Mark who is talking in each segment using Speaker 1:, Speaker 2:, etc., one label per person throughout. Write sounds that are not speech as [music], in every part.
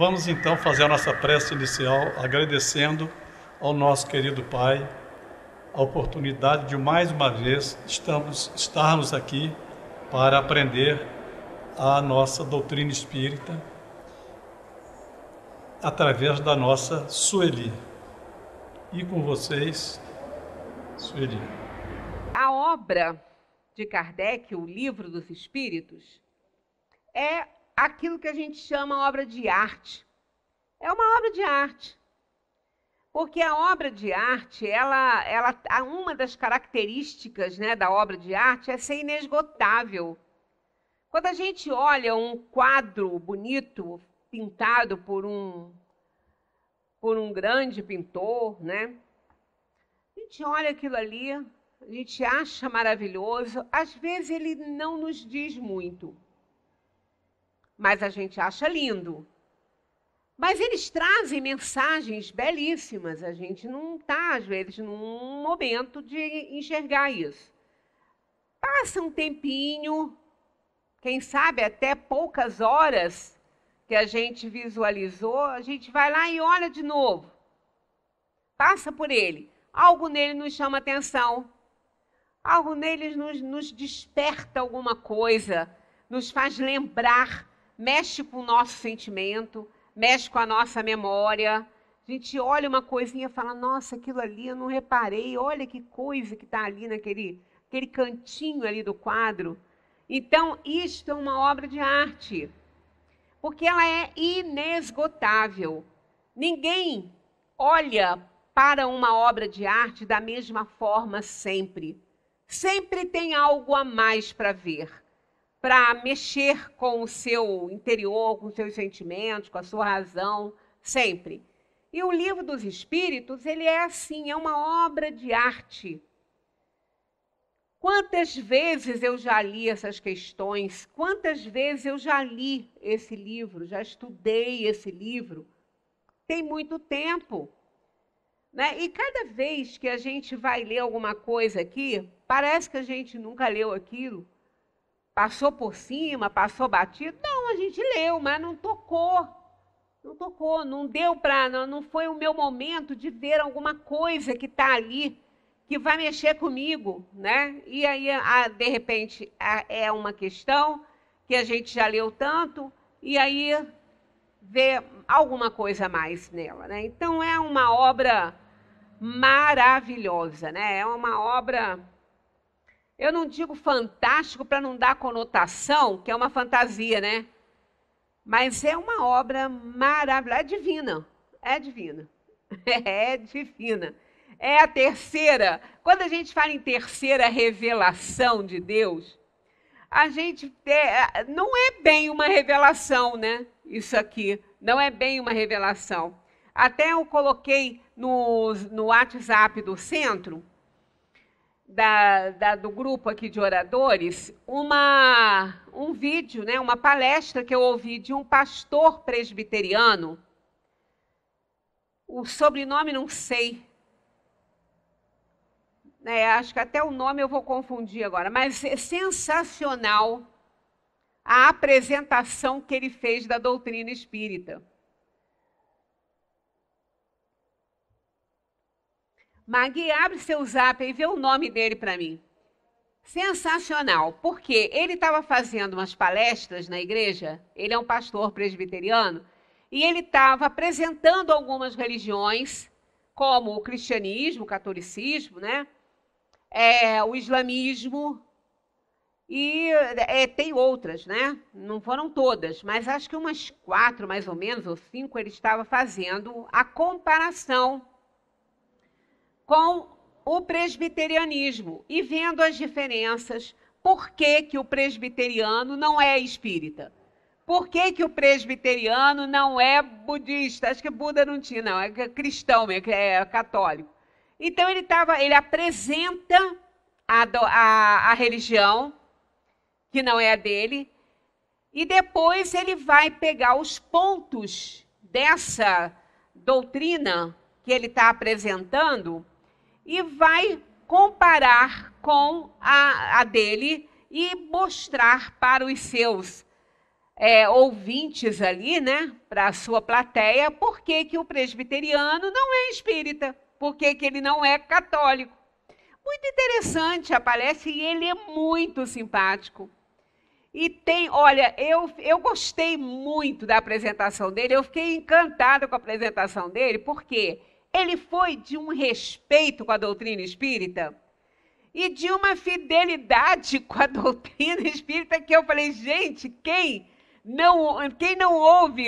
Speaker 1: Vamos então fazer a nossa prece inicial agradecendo ao nosso querido Pai a oportunidade de mais uma vez estamos, estarmos aqui para aprender a nossa doutrina espírita através da nossa Sueli. E com vocês, Sueli. A obra de Kardec, O Livro dos Espíritos, é aquilo que a gente chama obra de arte. É uma obra de arte. Porque a obra de arte, ela, ela, uma das características né, da obra de arte é ser inesgotável. Quando a gente olha um quadro bonito pintado por um por um grande pintor, né? A gente olha aquilo ali, a gente acha maravilhoso. Às vezes ele não nos diz muito mas a gente acha lindo. Mas eles trazem mensagens belíssimas, a gente não está, às vezes, num momento de enxergar isso. Passa um tempinho, quem sabe até poucas horas que a gente visualizou, a gente vai lá e olha de novo. Passa por ele. Algo nele nos chama atenção. Algo nele nos, nos desperta alguma coisa, nos faz lembrar mexe com o nosso sentimento, mexe com a nossa memória. A gente olha uma coisinha e fala: nossa, aquilo ali eu não reparei, olha que coisa que está ali naquele aquele cantinho ali do quadro. Então, isto é uma obra de arte, porque ela é inesgotável. Ninguém olha para uma obra de arte da mesma forma sempre. Sempre tem algo a mais para ver para mexer com o seu interior, com os seus sentimentos, com a sua razão, sempre. E o livro dos Espíritos, ele é assim, é uma obra de arte. Quantas vezes eu já li essas questões, quantas vezes eu já li esse livro, já estudei esse livro, tem muito tempo. Né? E cada vez que a gente vai ler alguma coisa aqui, parece que a gente nunca leu aquilo, Passou por cima, passou batido? Não, a gente leu, mas não tocou. Não tocou, não deu para. Não, não foi o meu momento de ver alguma coisa que está ali que vai mexer comigo, né? E aí, de repente, é uma questão que a gente já leu tanto, e aí vê alguma coisa mais nela, né? Então, é uma obra maravilhosa, né? É uma obra eu não digo fantástico para não dar conotação, que é uma fantasia, né? Mas é uma obra maravilhosa, é divina, é divina, [laughs] é divina. É a terceira. Quando a gente fala em terceira revelação de Deus, a gente é, não é bem uma revelação, né? Isso aqui não é bem uma revelação. Até eu coloquei no, no WhatsApp do centro da, da, do grupo aqui de oradores uma, um vídeo, né, uma palestra que eu ouvi de um pastor presbiteriano. O sobrenome não sei. É, acho que até o nome eu vou confundir agora, mas é sensacional a apresentação que ele fez da doutrina espírita. Magui, abre seu zap e vê o nome dele para mim. Sensacional, porque ele estava fazendo umas palestras na igreja, ele é um pastor presbiteriano, e ele estava apresentando algumas religiões, como o cristianismo, o catolicismo, né? É, o islamismo, e é, tem outras, né? Não foram todas, mas acho que umas quatro, mais ou menos, ou cinco, ele estava fazendo a comparação com o presbiterianismo e vendo as diferenças, por que, que o presbiteriano não é espírita? Por que, que o presbiteriano não é budista? Acho que Buda não tinha, não, é, é cristão, é católico. Então ele tava, ele apresenta a, a, a religião, que não é a dele, e depois ele vai pegar os pontos dessa doutrina que ele está apresentando e vai comparar com a, a dele e mostrar para os seus é, ouvintes ali, né, para a sua plateia, por que, que o presbiteriano não é espírita, por que, que ele não é católico. Muito interessante a palestra e ele é muito simpático. E tem, olha, eu, eu gostei muito da apresentação dele, eu fiquei encantada com a apresentação dele, porque ele foi de um respeito com a doutrina espírita e de uma fidelidade com a [laughs] doutrina espírita que eu falei, gente, quem não, quem não ouve,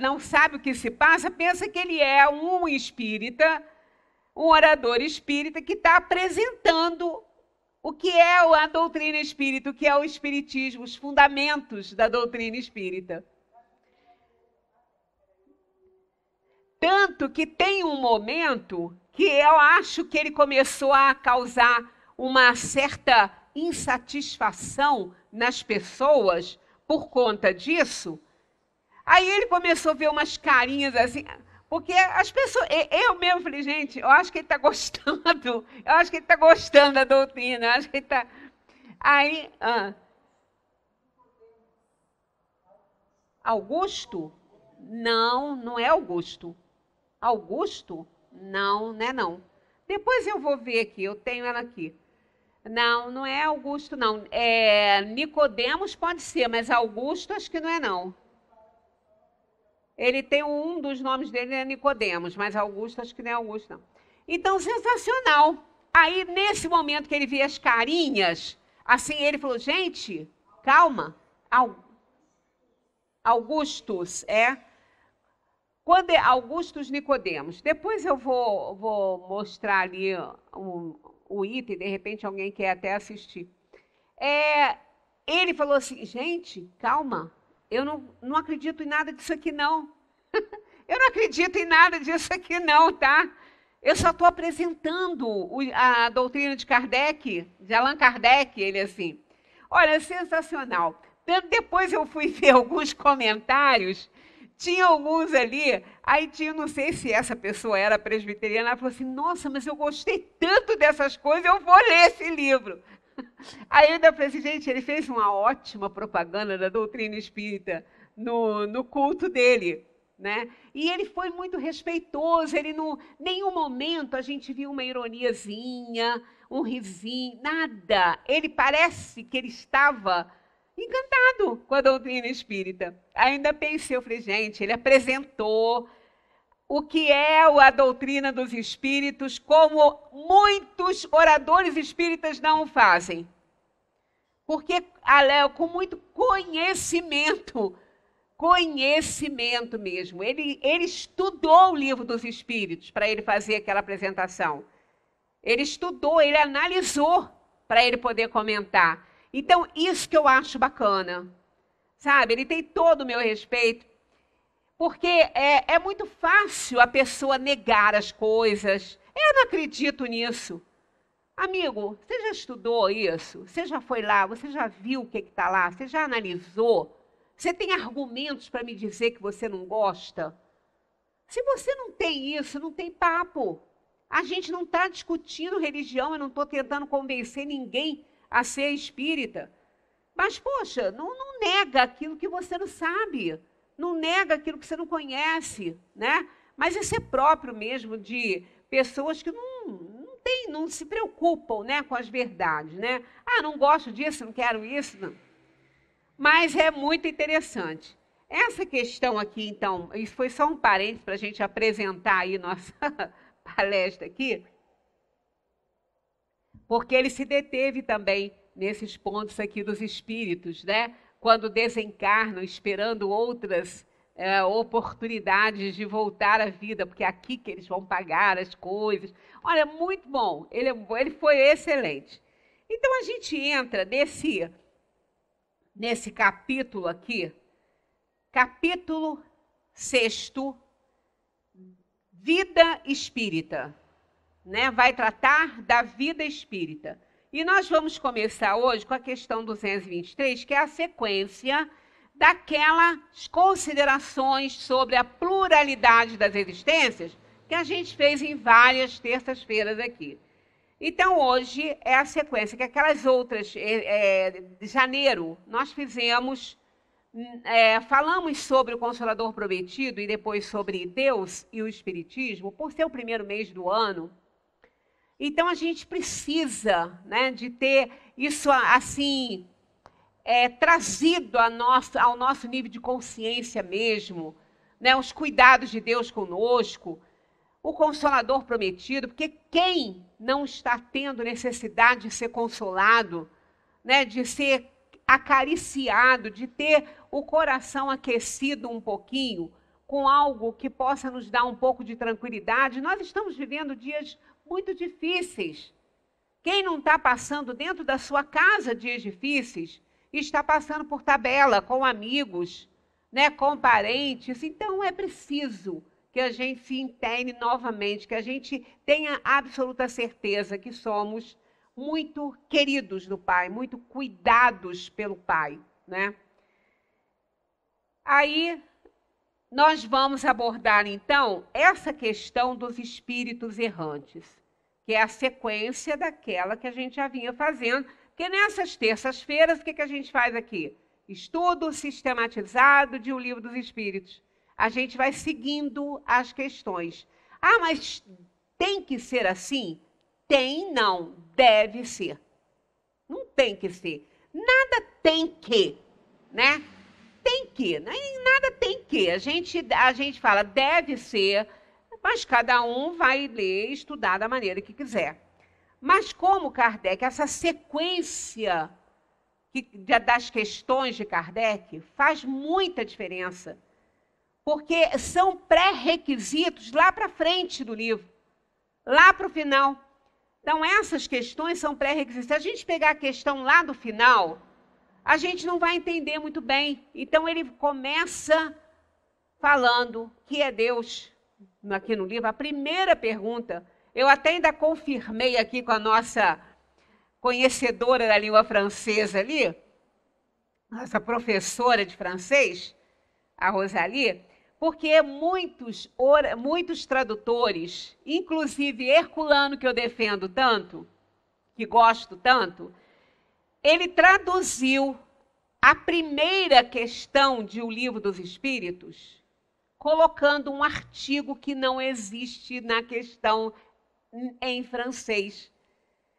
Speaker 1: não sabe o que se passa, pensa que ele é um espírita, um orador espírita que está apresentando o que é a doutrina espírita, o que é o espiritismo, os fundamentos da doutrina espírita. Tanto que tem um momento que eu acho que ele começou a causar uma certa insatisfação nas pessoas por conta disso. Aí ele começou a ver umas carinhas assim, porque as pessoas. Eu mesmo falei, gente, eu acho que ele está gostando, [laughs] eu acho que ele está gostando da doutrina, eu acho que ele está. Aí. Ah. Augusto? Não, não é Augusto. Augusto? Não, né não. Depois eu vou ver aqui, eu tenho ela aqui. Não, não é Augusto, não. É Nicodemos pode ser, mas Augusto acho que não é não. Ele tem um dos nomes dele é Nicodemos, mas Augusto acho que não é Augusto não. Então sensacional. Aí nesse momento que ele vê as carinhas, assim ele falou: "Gente, calma. Augustus, é quando é Augusto Nicodemos. Depois eu vou, vou mostrar ali o, o item, de repente alguém quer até assistir. É, ele falou assim, gente, calma, eu não, não acredito em nada disso aqui não. [laughs] eu não acredito em nada disso aqui não, tá? Eu só estou apresentando a doutrina de Kardec, de Allan Kardec, ele é assim. Olha, sensacional. Depois eu fui [laughs] ver alguns comentários tinha alguns ali, aí tinha, não sei se essa pessoa era presbiteriana, ela falou assim, nossa, mas eu gostei tanto dessas coisas, eu vou ler esse livro. [laughs] Aí eu ainda falei assim, gente, ele fez uma ótima propaganda da doutrina espírita no, no culto dele. Né? E ele foi muito respeitoso, ele não, nenhum momento a gente viu uma ironiazinha, um risinho, nada. Ele parece que ele estava encantado com a doutrina espírita. Ainda pensei, eu falei, gente, ele apresentou o que é a doutrina dos espíritos, como muitos oradores espíritas não fazem. Porque, Léo, com muito conhecimento, conhecimento mesmo. Ele, ele estudou o livro dos Espíritos para ele fazer aquela apresentação. Ele estudou, ele analisou para ele poder comentar. Então, isso que eu acho bacana. Sabe? Ele tem todo o meu respeito. Porque é, é muito fácil a pessoa negar as coisas. Eu não acredito nisso. Amigo, você já estudou isso? Você já foi lá? Você já viu o que está lá? Você já analisou? Você tem argumentos para me dizer que você não gosta? Se você não tem isso, não tem papo. A gente não está discutindo religião, eu não estou tentando convencer ninguém a ser espírita. Mas, poxa, não, não nega aquilo que você não sabe, não nega aquilo que você não conhece, né? Mas isso é próprio mesmo de pessoas que não, não, tem, não se preocupam né, com as verdades, né? Ah, não gosto disso, não quero isso, não. Mas é muito interessante. Essa questão aqui, então, isso foi só um parênteses para a gente apresentar aí nossa [laughs] palestra aqui porque ele se deteve também nesses pontos aqui dos espíritos, né? Quando desencarnam, esperando outras é, oportunidades de voltar à vida, porque é aqui que eles vão pagar as coisas. Olha, muito bom. Ele, é ele foi excelente. Então a gente entra nesse nesse capítulo aqui, capítulo sexto, vida espírita né, vai tratar da vida espírita. E nós vamos começar hoje com a questão 223, que é a sequência daquelas considerações sobre a pluralidade das existências que a gente fez em várias terças-feiras aqui. Então, hoje é a sequência, que é aquelas outras, é, é, de janeiro, nós fizemos, é, falamos sobre o Consolador Prometido e depois sobre Deus e o Espiritismo, por ser o primeiro mês do ano, então a gente precisa né, de ter isso assim é, trazido nosso, ao nosso nível de consciência mesmo, né, os cuidados de Deus conosco, o consolador prometido, porque quem não está tendo necessidade de ser consolado, né, de ser acariciado, de ter o coração aquecido um pouquinho com algo que possa nos dar um pouco de tranquilidade. Nós estamos vivendo dias muito difíceis. Quem não está passando dentro da sua casa dias difíceis, está passando por tabela, com amigos, né, com parentes. Então é preciso que a gente se interne novamente, que a gente tenha absoluta certeza que somos muito queridos do Pai, muito cuidados pelo Pai, né? Aí nós vamos abordar então essa questão dos espíritos errantes que é a sequência daquela que a gente já vinha fazendo. Porque nessas terças-feiras, o que, que a gente faz aqui? Estudo sistematizado de O Livro dos Espíritos. A gente vai seguindo as questões. Ah, mas tem que ser assim? Tem, não. Deve ser. Não tem que ser. Nada tem que, né? Tem que. Nada tem que. A gente, a gente fala deve ser, mas cada um vai ler e estudar da maneira que quiser. Mas como Kardec, essa sequência que, das questões de Kardec faz muita diferença, porque são pré-requisitos lá para frente do livro, lá para o final. Então, essas questões são pré-requisitos. Se a gente pegar a questão lá do final, a gente não vai entender muito bem. Então, ele começa falando que é Deus aqui no livro, a primeira pergunta, eu até ainda confirmei aqui com a nossa conhecedora da língua francesa ali, nossa professora de francês, a Rosalie, porque muitos, muitos tradutores, inclusive Herculano, que eu defendo tanto, que gosto tanto, ele traduziu a primeira questão de O Livro dos Espíritos colocando um artigo que não existe na questão em francês.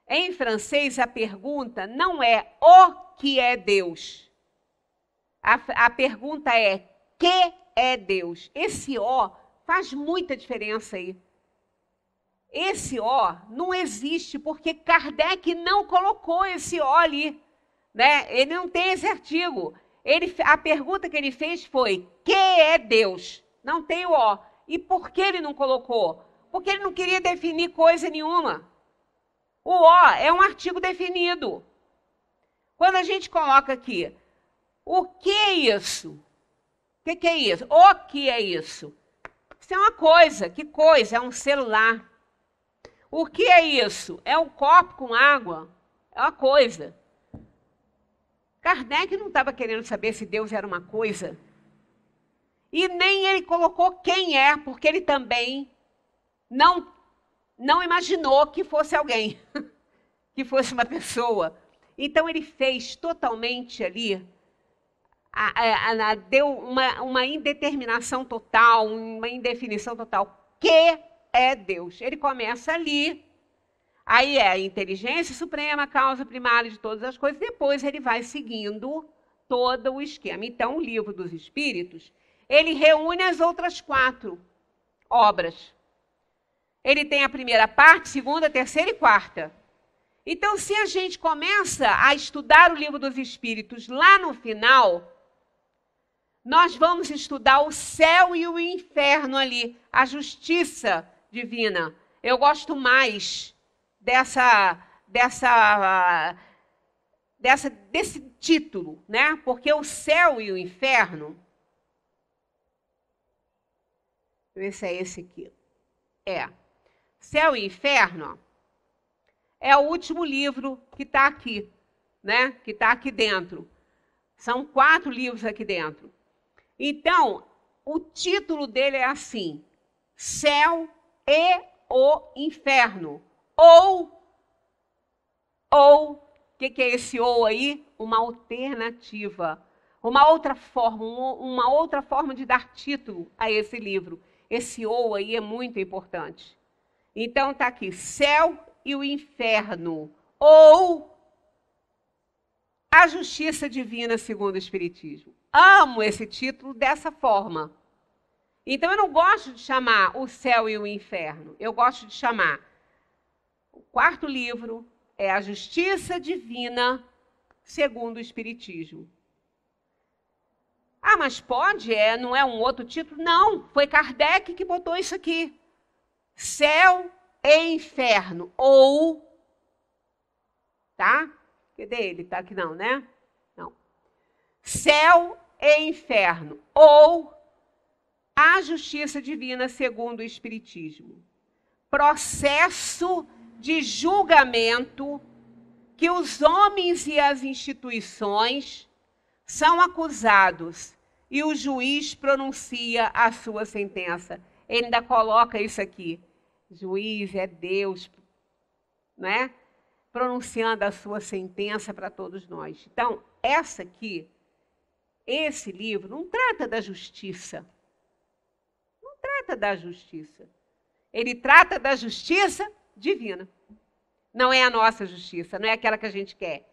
Speaker 1: Em francês, a pergunta não é o que é Deus. A, a pergunta é que é Deus. Esse O faz muita diferença aí. Esse O não existe porque Kardec não colocou esse O ali. Né? Ele não tem esse artigo. Ele, a pergunta que ele fez foi: que é Deus? Não tem o O. E por que ele não colocou? Porque ele não queria definir coisa nenhuma. O O é um artigo definido. Quando a gente coloca aqui, o que é isso? O que, é isso? O que é isso? Isso é uma coisa. Que coisa? É um celular. O que é isso? É um copo com água? É uma coisa. Kardec não estava querendo saber se Deus era uma coisa. E nem ele colocou quem é, porque ele também não, não imaginou que fosse alguém, [laughs] que fosse uma pessoa. Então ele fez totalmente ali, a, a, a, deu uma, uma indeterminação total, uma indefinição total. Que é Deus? Ele começa ali, aí é a inteligência suprema, causa primária de todas as coisas, depois ele vai seguindo todo o esquema. Então, o livro dos Espíritos ele reúne as outras quatro obras. Ele tem a primeira parte, segunda, terceira e quarta. Então, se a gente começa a estudar o livro dos Espíritos lá no final, nós vamos estudar o céu e o inferno ali, a justiça divina. Eu gosto mais dessa dessa dessa desse título, né? Porque o céu e o inferno Esse se é esse aqui. É. Céu e Inferno é o último livro que está aqui, né? Que está aqui dentro. São quatro livros aqui dentro. Então, o título dele é assim: Céu e o Inferno. Ou, ou, o que, que é esse ou aí? Uma alternativa, uma outra forma, uma outra forma de dar título a esse livro. Esse ou aí é muito importante. Então tá aqui, céu e o inferno, ou a justiça divina segundo o espiritismo. Amo esse título dessa forma. Então eu não gosto de chamar o céu e o inferno. Eu gosto de chamar o quarto livro é a justiça divina segundo o espiritismo. Ah, mas pode? É, não é um outro título? Não, foi Kardec que botou isso aqui. Céu e inferno. Ou. Tá? Cadê ele? Tá aqui não, né? Não. Céu e inferno. Ou a justiça divina segundo o Espiritismo. Processo de julgamento que os homens e as instituições são acusados e o juiz pronuncia a sua sentença. Ele ainda coloca isso aqui. Juiz é Deus, né? Pronunciando a sua sentença para todos nós. Então, essa aqui, esse livro, não trata da justiça. Não trata da justiça. Ele trata da justiça divina. Não é a nossa justiça, não é aquela que a gente quer.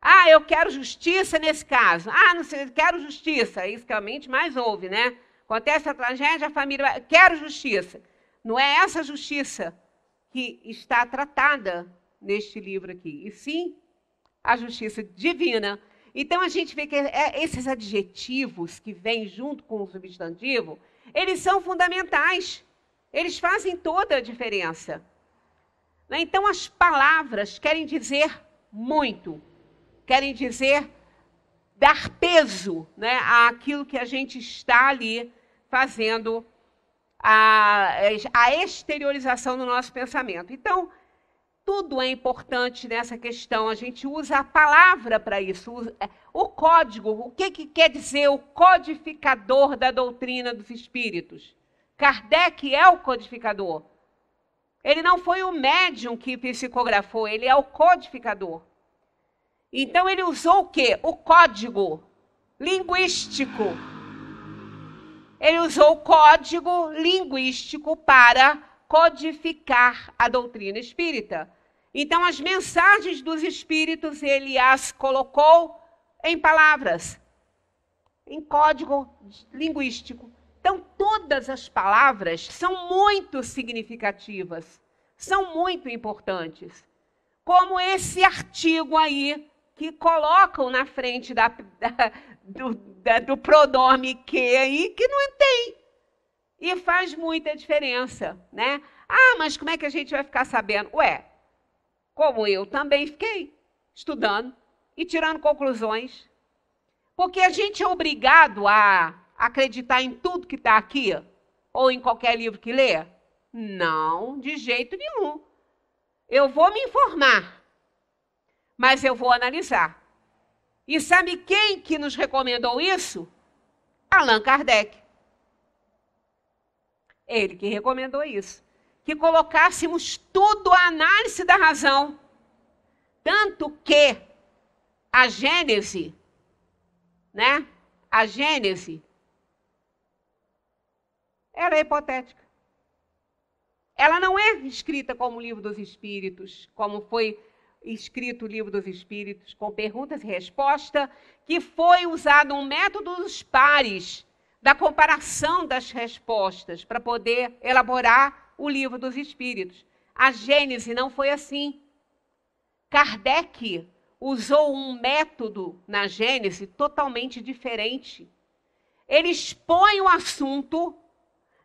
Speaker 1: Ah, eu quero justiça nesse caso. Ah, não sei, quero justiça. É isso que a mente mais ouve, né? Acontece a tragédia, a família. Vai... Quero justiça. Não é essa justiça que está tratada neste livro aqui, e sim a justiça divina. Então a gente vê que é, é, esses adjetivos que vêm junto com o substantivo, eles são fundamentais. Eles fazem toda a diferença. Né? Então as palavras querem dizer muito querem dizer dar peso né, àquilo que a gente está ali fazendo, a, a exteriorização do nosso pensamento. Então, tudo é importante nessa questão. A gente usa a palavra para isso, é, o código. O que, que quer dizer o codificador da doutrina dos espíritos? Kardec é o codificador. Ele não foi o médium que psicografou, ele é o codificador. Então ele usou o quê? O código linguístico. Ele usou o código linguístico para codificar a doutrina espírita. Então as mensagens dos espíritos ele as colocou em palavras, em código linguístico. Então todas as palavras são muito significativas, são muito importantes. Como esse artigo aí que colocam na frente da, da, do, da, do pronome que aí, que não tem. E faz muita diferença, né? Ah, mas como é que a gente vai ficar sabendo? Ué, como eu também fiquei estudando e tirando conclusões. Porque a gente é obrigado a acreditar em tudo que está aqui, ou em qualquer livro que lê? Não, de jeito nenhum. Eu vou me informar mas eu vou analisar. E sabe quem que nos recomendou isso? Allan Kardec. Ele que recomendou isso. Que colocássemos tudo à análise da razão. Tanto que a Gênese, né? A Gênese ela é hipotética. Ela não é escrita como o livro dos espíritos, como foi escrito o Livro dos Espíritos, com perguntas e respostas, que foi usado um método dos pares, da comparação das respostas, para poder elaborar o Livro dos Espíritos. A Gênese não foi assim. Kardec usou um método na Gênese totalmente diferente. Ele expõe o assunto,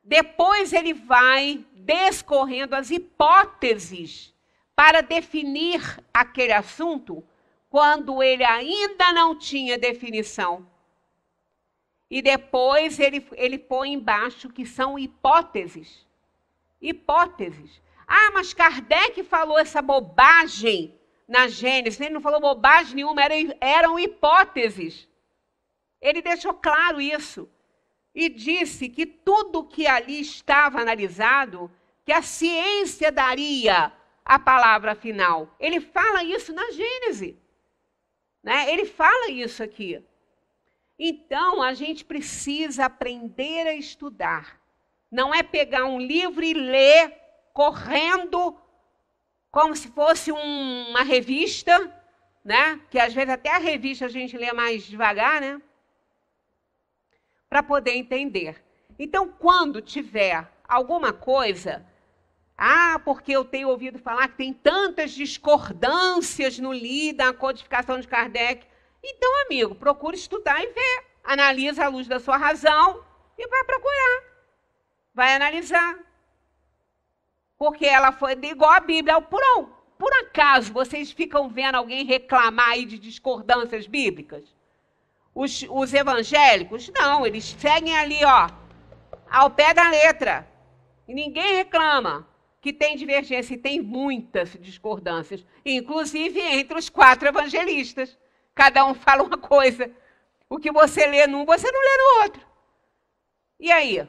Speaker 1: depois ele vai descorrendo as hipóteses para definir aquele assunto quando ele ainda não tinha definição. E depois ele, ele põe embaixo que são hipóteses. Hipóteses. Ah, mas Kardec falou essa bobagem na Gênesis. Ele não falou bobagem nenhuma, eram, eram hipóteses. Ele deixou claro isso. E disse que tudo que ali estava analisado, que a ciência daria a palavra final. Ele fala isso na Gênese. Né? Ele fala isso aqui. Então, a gente precisa aprender a estudar. Não é pegar um livro e ler correndo, como se fosse um, uma revista, né? que às vezes até a revista a gente lê mais devagar, né? para poder entender. Então, quando tiver alguma coisa ah, porque eu tenho ouvido falar que tem tantas discordâncias no LIDA, da codificação de Kardec. Então, amigo, procura estudar e ver. Analisa à luz da sua razão e vai procurar. Vai analisar. Porque ela foi igual a Bíblia. Por, por acaso vocês ficam vendo alguém reclamar aí de discordâncias bíblicas? Os, os evangélicos? Não, eles seguem ali, ó, ao pé da letra. E ninguém reclama que tem divergência e tem muitas discordâncias, inclusive entre os quatro evangelistas. Cada um fala uma coisa. O que você lê num, você não lê no outro. E aí?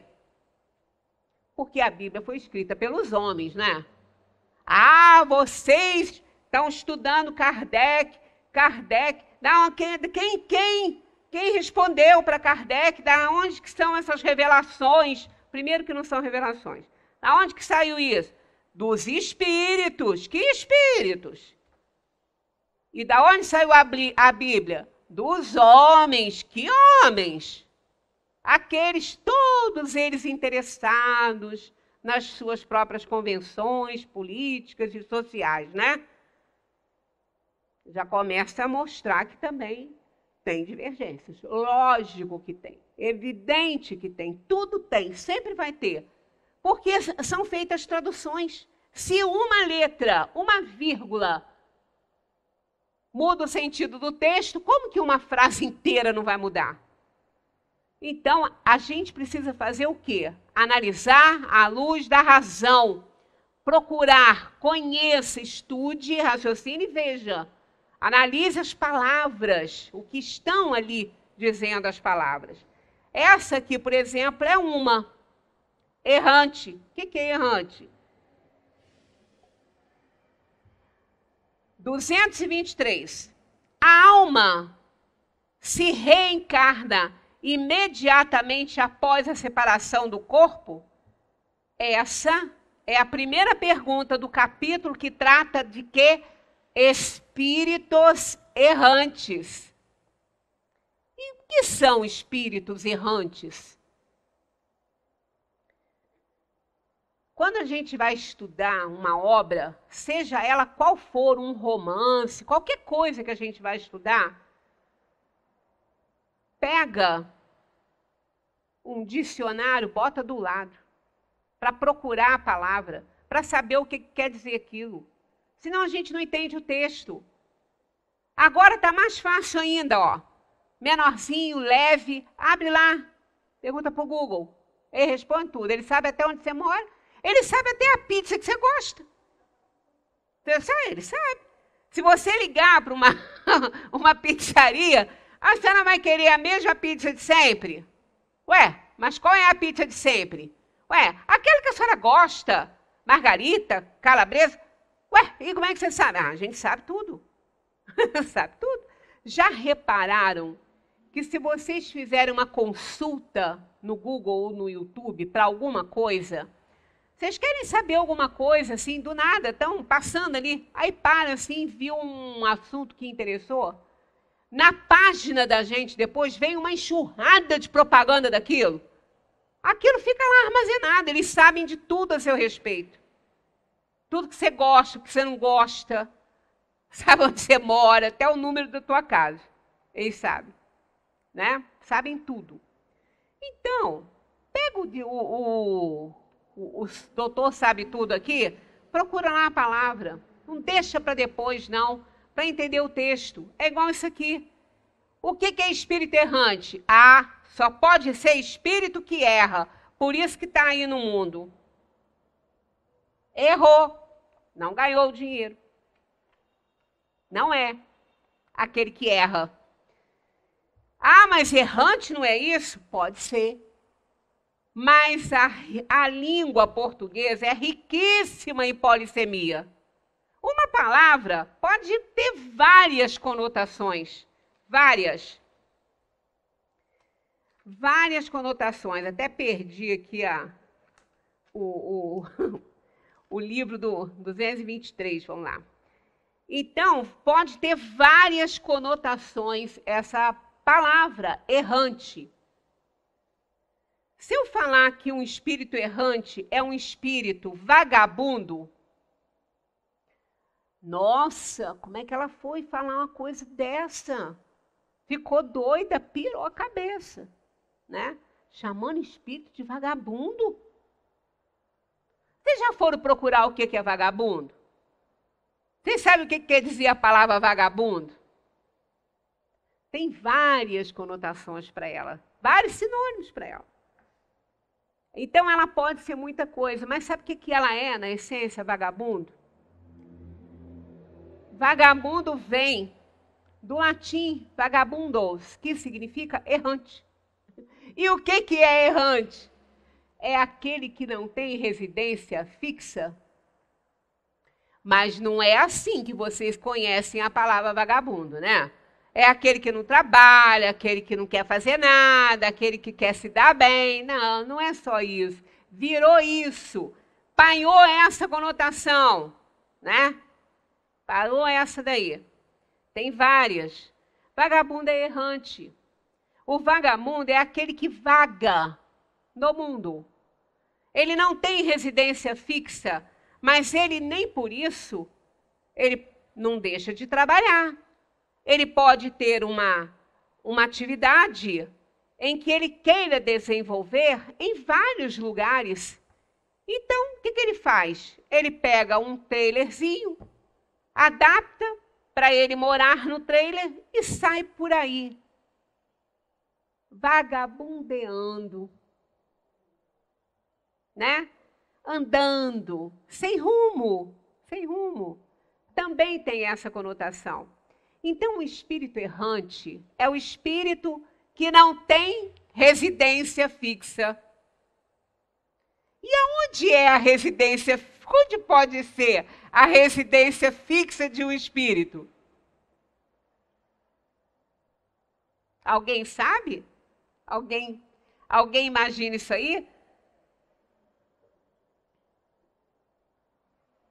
Speaker 1: Porque a Bíblia foi escrita pelos homens, né? Ah, vocês estão estudando Kardec, Kardec. Não, quem, quem, quem, quem respondeu para Kardec? Da onde que são essas revelações? Primeiro que não são revelações. Da onde que saiu isso? dos espíritos. Que espíritos? E da onde saiu a, a Bíblia? Dos homens. Que homens? Aqueles, todos eles interessados nas suas próprias convenções políticas e sociais, né? Já começa a mostrar que também tem divergências. Lógico que tem. Evidente que tem. Tudo tem. Sempre vai ter porque são feitas traduções. Se uma letra, uma vírgula, muda o sentido do texto, como que uma frase inteira não vai mudar? Então, a gente precisa fazer o quê? Analisar à luz da razão. Procurar, conheça, estude, raciocine e veja. Analise as palavras, o que estão ali dizendo as palavras. Essa aqui, por exemplo, é uma. Errante. O que, que é errante? 223. A alma se reencarna imediatamente após a separação do corpo? Essa é a primeira pergunta do capítulo que trata de que espíritos errantes. E o que são espíritos errantes? Quando a gente vai estudar uma obra, seja ela qual for, um romance, qualquer coisa que a gente vai estudar, pega um dicionário, bota do lado, para procurar a palavra, para saber o que quer dizer aquilo. Senão a gente não entende o texto. Agora está mais fácil ainda, ó. Menorzinho, leve, abre lá, pergunta para o Google. Ele responde tudo. Ele sabe até onde você mora, ele sabe até a pizza que você gosta. Então, ele sabe. Se você ligar para uma, [laughs] uma pizzaria, a senhora vai querer a mesma pizza de sempre? Ué, mas qual é a pizza de sempre? Ué, aquela que a senhora gosta, margarita, calabresa. Ué, e como é que você sabe? Ah, a gente sabe tudo. [laughs] sabe tudo. Já repararam que se vocês fizerem uma consulta no Google ou no YouTube para alguma coisa, vocês querem saber alguma coisa, assim, do nada, estão passando ali, aí para, assim, viu um assunto que interessou? Na página da gente, depois vem uma enxurrada de propaganda daquilo. Aquilo fica lá armazenado, eles sabem de tudo a seu respeito. Tudo que você gosta, que você não gosta, [laughs] sabe onde você mora, até o número da tua casa. Eles sabem, né? Sabem tudo. Então, pega o, o o, o doutor sabe tudo aqui, procura lá a palavra. Não deixa para depois, não, para entender o texto. É igual isso aqui. O que, que é espírito errante? Ah, só pode ser espírito que erra. Por isso que está aí no mundo. Errou. Não ganhou o dinheiro. Não é aquele que erra. Ah, mas errante não é isso? Pode ser. Mas a, a língua portuguesa é riquíssima em polissemia. Uma palavra pode ter várias conotações, várias. Várias conotações. Até perdi aqui a, o, o, [laughs] o livro do 223, vamos lá. Então, pode ter várias conotações essa palavra errante. Se eu falar que um espírito errante é um espírito vagabundo, nossa, como é que ela foi falar uma coisa dessa? Ficou doida, pirou a cabeça, né? Chamando espírito de vagabundo. Vocês já foram procurar o que é vagabundo? Vocês sabem o que quer dizer a palavra vagabundo? Tem várias conotações para ela, vários sinônimos para ela. Então ela pode ser muita coisa, mas sabe o que, que ela é na essência, vagabundo? Vagabundo vem do latim vagabundos, que significa errante. E o que, que é errante? É aquele que não tem residência fixa. Mas não é assim que vocês conhecem a palavra vagabundo, né? é aquele que não trabalha, aquele que não quer fazer nada, aquele que quer se dar bem. Não, não é só isso. Virou isso. Panhou essa conotação, né? Parou essa daí. Tem várias. Vagabundo é errante. O vagabundo é aquele que vaga no mundo. Ele não tem residência fixa, mas ele nem por isso ele não deixa de trabalhar. Ele pode ter uma, uma atividade em que ele queira desenvolver em vários lugares. Então, o que, que ele faz? Ele pega um trailerzinho, adapta para ele morar no trailer e sai por aí, vagabundeando, né? Andando, sem rumo, sem rumo. Também tem essa conotação. Então, o espírito errante é o espírito que não tem residência fixa. E aonde é a residência? Onde pode ser a residência fixa de um espírito? Alguém sabe? Alguém, alguém imagina isso aí?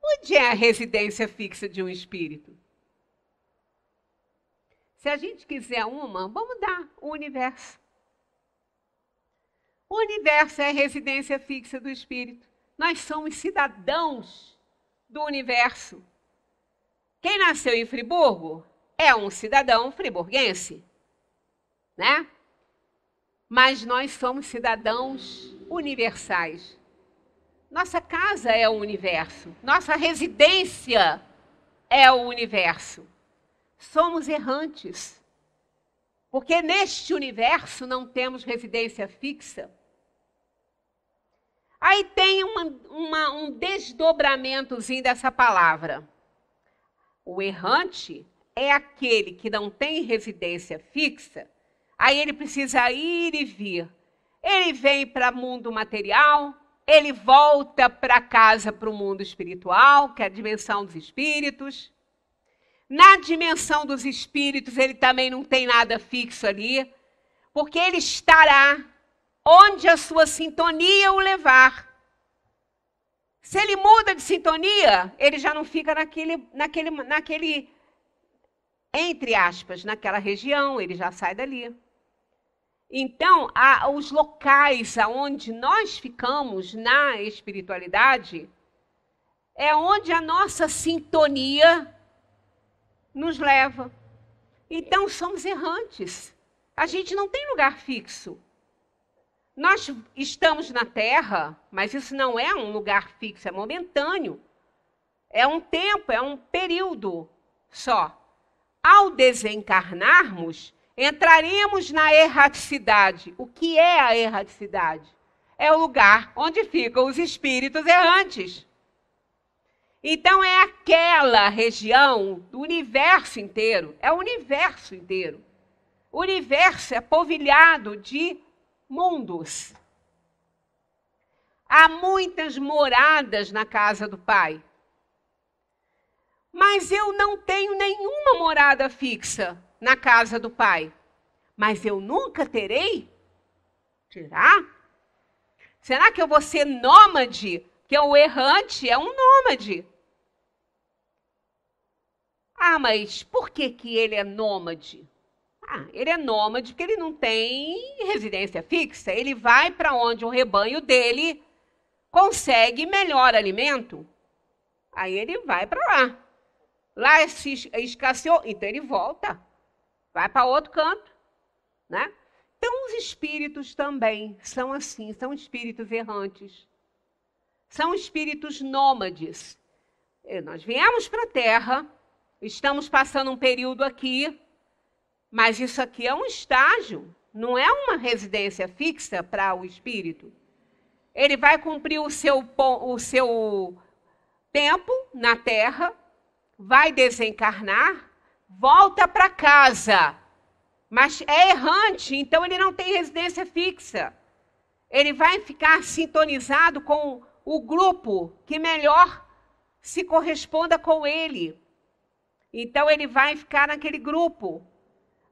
Speaker 1: Onde é a residência fixa de um espírito? Se a gente quiser uma, vamos dar o universo. O universo é a residência fixa do espírito. Nós somos cidadãos do universo. Quem nasceu em Friburgo é um cidadão friburguense, né? Mas nós somos cidadãos universais. Nossa casa é o universo, nossa residência é o universo somos errantes. Porque neste universo não temos residência fixa. Aí tem uma, uma, um desdobramentozinho dessa palavra. O errante é aquele que não tem residência fixa, aí ele precisa ir e vir. Ele vem para o mundo material, ele volta para casa, para o mundo espiritual, que é a dimensão dos espíritos. Na dimensão dos espíritos, ele também não tem nada fixo ali, porque ele estará onde a sua sintonia o levar. Se ele muda de sintonia, ele já não fica naquele, naquele, naquele entre aspas, naquela região, ele já sai dali. Então, a, os locais aonde nós ficamos na espiritualidade é onde a nossa sintonia nos leva. Então somos errantes. A gente não tem lugar fixo. Nós estamos na Terra, mas isso não é um lugar fixo, é momentâneo. É um tempo, é um período só. Ao desencarnarmos, entraremos na erraticidade. O que é a erraticidade? É o lugar onde ficam os espíritos errantes. Então é aquela região do universo inteiro, é o universo inteiro. O universo é polvilhado de mundos. Há muitas moradas na casa do Pai. Mas eu não tenho nenhuma morada fixa na casa do Pai. Mas eu nunca terei? Será? Será que eu vou ser nômade? Que é o errante, é um nômade. Ah, mas por que, que ele é nômade? Ah, ele é nômade porque ele não tem residência fixa. Ele vai para onde o rebanho dele consegue melhor alimento. Aí ele vai para lá. Lá se escasseou, então ele volta. Vai para outro canto, né? Então os espíritos também são assim, são espíritos errantes. São espíritos nômades. Nós viemos para a Terra Estamos passando um período aqui, mas isso aqui é um estágio, não é uma residência fixa para o espírito. Ele vai cumprir o seu, o seu tempo na terra, vai desencarnar, volta para casa. Mas é errante, então ele não tem residência fixa. Ele vai ficar sintonizado com o grupo que melhor se corresponda com ele. Então ele vai ficar naquele grupo.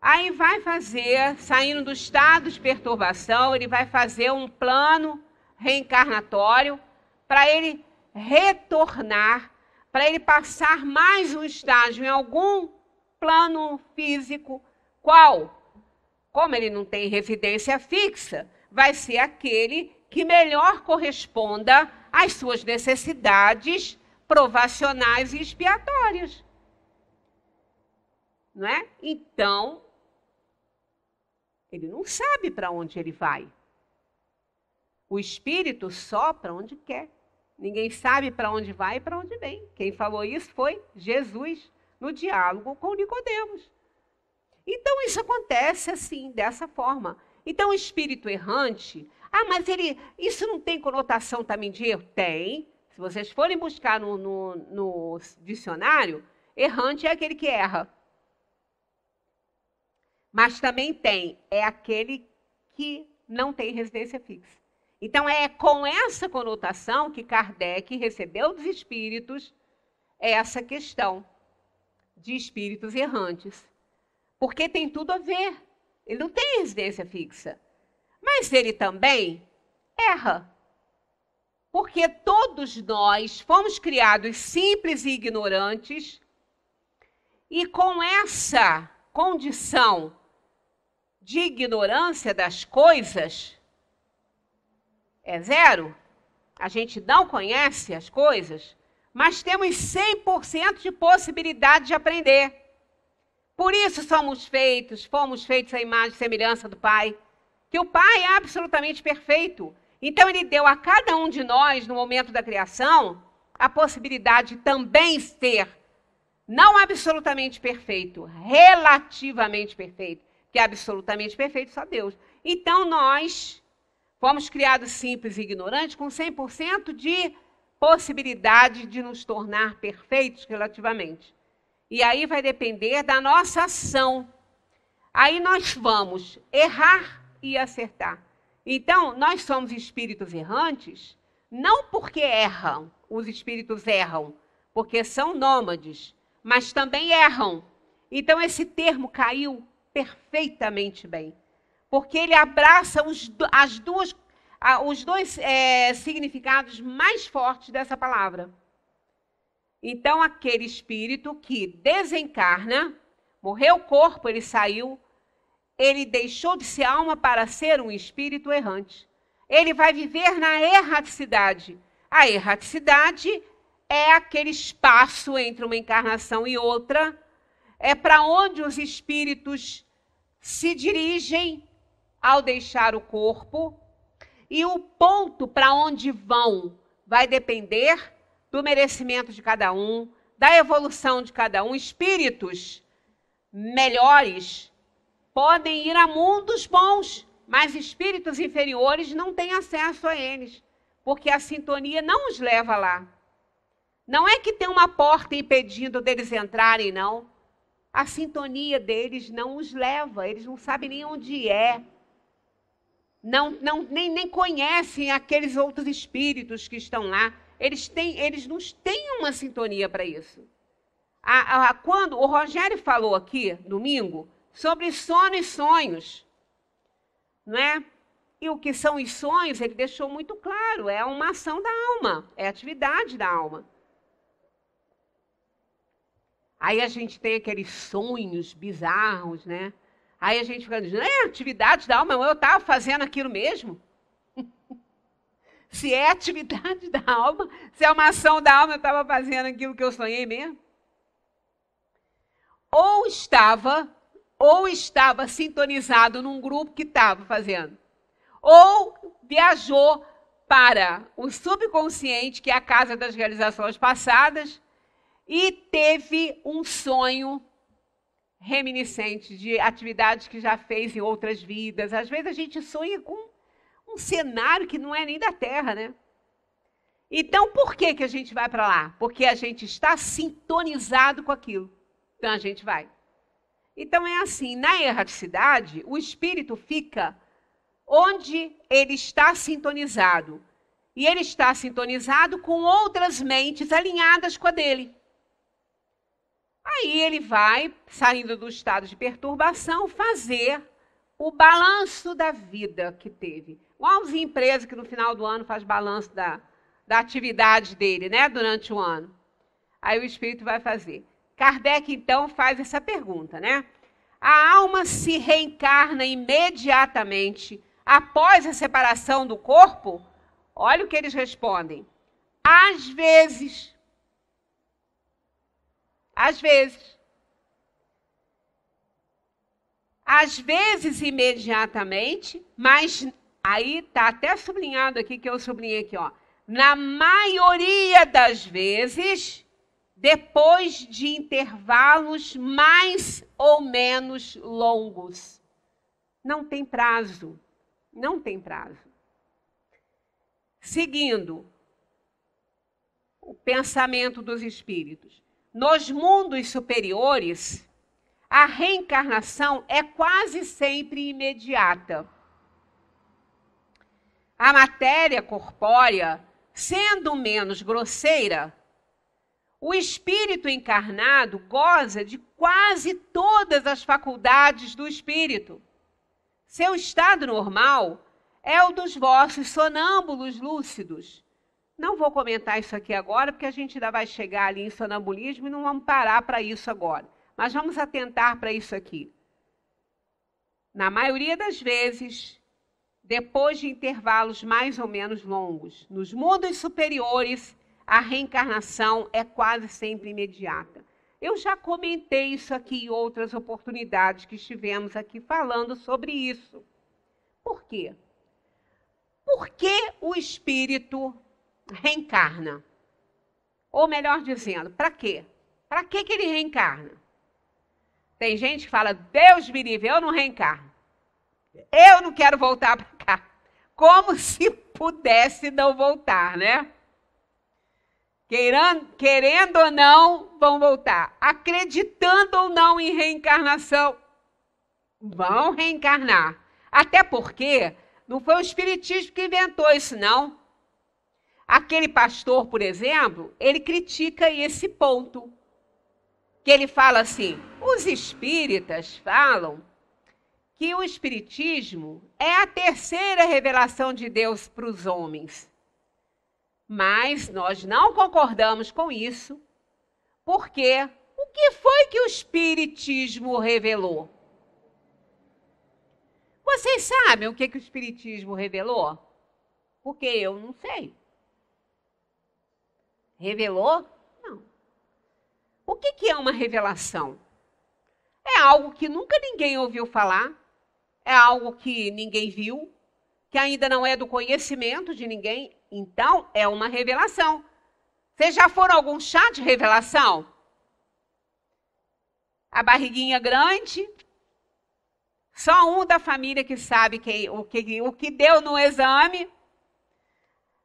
Speaker 1: Aí vai fazer, saindo do estado de perturbação, ele vai fazer um plano reencarnatório para ele retornar, para ele passar mais um estágio em algum plano físico. Qual? Como ele não tem residência fixa, vai ser aquele que melhor corresponda às suas necessidades provacionais e expiatórias não é? Então, ele não sabe para onde ele vai. O espírito sopra onde quer. Ninguém sabe para onde vai e para onde vem. Quem falou isso foi Jesus no diálogo com Nicodemos. Então isso acontece assim, dessa forma. Então o espírito errante, ah, mas ele, isso não tem conotação também de erro? Tem. Se vocês forem buscar no, no, no dicionário, errante é aquele que erra. Mas também tem, é aquele que não tem residência fixa. Então, é com essa conotação que Kardec recebeu dos espíritos essa questão de espíritos errantes. Porque tem tudo a ver. Ele não tem residência fixa. Mas ele também erra. Porque todos nós fomos criados simples e ignorantes, e com essa condição de ignorância das coisas é zero. A gente não conhece as coisas, mas temos 100% de possibilidade de aprender. Por isso somos feitos, fomos feitos à imagem e semelhança do Pai, que o Pai é absolutamente perfeito. Então ele deu a cada um de nós, no momento da criação, a possibilidade de também ser não absolutamente perfeito, relativamente perfeito que é absolutamente perfeito, só Deus. Então nós fomos criados simples e ignorantes com 100% de possibilidade de nos tornar perfeitos relativamente. E aí vai depender da nossa ação. Aí nós vamos errar e acertar. Então, nós somos espíritos errantes, não porque erram, os espíritos erram, porque são nômades, mas também erram. Então, esse termo caiu perfeitamente bem. Porque ele abraça os, as duas, os dois é, significados mais fortes dessa palavra. Então, aquele espírito que desencarna, morreu o corpo, ele saiu, ele deixou de ser alma para ser um espírito errante. Ele vai viver na erraticidade. A erraticidade é aquele espaço entre uma encarnação e outra é para onde os espíritos se dirigem ao deixar o corpo e o ponto para onde vão vai depender do merecimento de cada um, da evolução de cada um. Espíritos melhores podem ir a mundos bons, mas espíritos inferiores não têm acesso a eles, porque a sintonia não os leva lá. Não é que tem uma porta impedindo deles entrarem, não a sintonia deles não os leva, eles não sabem nem onde é. Não, não, nem, nem conhecem aqueles outros espíritos que estão lá. Eles, têm, eles não têm uma sintonia para isso. A, a, quando o Rogério falou aqui, domingo, sobre sono e sonhos, não é? E o que são os sonhos, ele deixou muito claro, é uma ação da alma, é atividade da alma. Aí a gente tem aqueles sonhos bizarros, né? Aí a gente fica dizendo, é atividade da alma, eu estava fazendo aquilo mesmo. [laughs] se é atividade da alma, se é uma ação da alma, eu estava fazendo aquilo que eu sonhei mesmo. Ou estava, ou estava sintonizado num grupo que estava fazendo. Ou viajou para o subconsciente, que é a casa das realizações passadas, e teve um sonho reminiscente de atividades que já fez em outras vidas. Às vezes a gente sonha com um cenário que não é nem da Terra, né? Então, por que, que a gente vai para lá? Porque a gente está sintonizado com aquilo. Então, a gente vai. Então, é assim: na erraticidade, o espírito fica onde ele está sintonizado. E ele está sintonizado com outras mentes alinhadas com a dele. Aí ele vai, saindo do estado de perturbação, fazer o balanço da vida que teve. Igualzinho empresa que no final do ano faz balanço da, da atividade dele, né, durante o ano. Aí o espírito vai fazer. Kardec então faz essa pergunta, né? A alma se reencarna imediatamente após a separação do corpo? Olha o que eles respondem. Às vezes, às vezes. Às vezes imediatamente, mas aí está até sublinhado aqui que eu sublinhei aqui, ó. Na maioria das vezes, depois de intervalos mais ou menos longos. Não tem prazo. Não tem prazo. Seguindo o pensamento dos espíritos. Nos mundos superiores, a reencarnação é quase sempre imediata. A matéria corpórea, sendo menos grosseira, o espírito encarnado goza de quase todas as faculdades do espírito. Seu estado normal é o dos vossos sonâmbulos lúcidos, não vou comentar isso aqui agora, porque a gente ainda vai chegar ali em sonambulismo e não vamos parar para isso agora. Mas vamos atentar para isso aqui. Na maioria das vezes, depois de intervalos mais ou menos longos, nos mundos superiores, a reencarnação é quase sempre imediata. Eu já comentei isso aqui em outras oportunidades que estivemos aqui falando sobre isso. Por quê? Por que o espírito reencarna. Ou melhor dizendo, para quê? Para que ele reencarna? Tem gente que fala, Deus me livre, eu não reencarno. Eu não quero voltar para cá. Como se pudesse não voltar, né? querendo ou não, vão voltar. Acreditando ou não em reencarnação, vão reencarnar. Até porque não foi o Espiritismo que inventou isso, não. Aquele pastor, por exemplo, ele critica esse ponto. Que ele fala assim: os espíritas falam que o espiritismo é a terceira revelação de Deus para os homens. Mas nós não concordamos com isso, porque o que foi que o espiritismo revelou? Vocês sabem o que, que o Espiritismo revelou? Porque eu não sei. Revelou? Não. O que, que é uma revelação? É algo que nunca ninguém ouviu falar, é algo que ninguém viu, que ainda não é do conhecimento de ninguém, então é uma revelação. Vocês já foram a algum chá de revelação? A barriguinha grande, só um da família que sabe o, que, o que deu no exame,